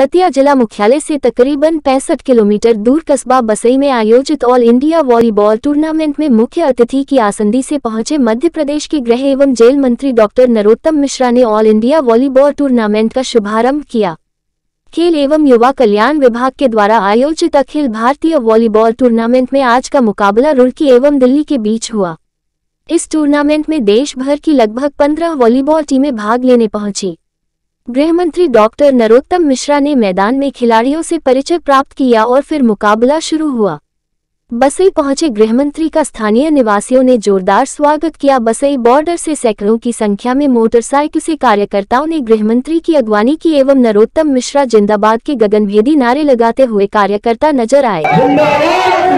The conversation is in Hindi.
दतिया जिला मुख्यालय से तकरीबन पैंसठ किलोमीटर दूर कस्बा बसई में आयोजित ऑल इंडिया वॉलीबॉल टूर्नामेंट में मुख्य अतिथि की आसंदी से पहुंचे मध्य प्रदेश के गृह एवं जेल मंत्री डॉक्टर नरोत्तम मिश्रा ने ऑल इंडिया वॉलीबॉल टूर्नामेंट का शुभारंभ किया खेल एवं युवा कल्याण विभाग के द्वारा आयोजित अखिल भारतीय वॉलीबॉल टूर्नामेंट में आज का मुकाबला रुड़की एवं दिल्ली के बीच हुआ इस टूर्नामेंट में देश भर की लगभग पंद्रह वॉलीबॉल टीमें भाग लेने पहुंची गृह मंत्री डॉक्टर नरोत्तम मिश्रा ने मैदान में खिलाड़ियों से परिचय प्राप्त किया और फिर मुकाबला शुरू हुआ बसई पहुंचे गृहमंत्री का स्थानीय निवासियों ने जोरदार स्वागत किया बसई बॉर्डर से सैकड़ों की संख्या में मोटरसाइकिल से कार्यकर्ताओं ने गृहमंत्री की अगवानी की एवं नरोत्तम मिश्रा जिंदाबाद के गगनभेदी नारे लगाते हुए कार्यकर्ता नजर आए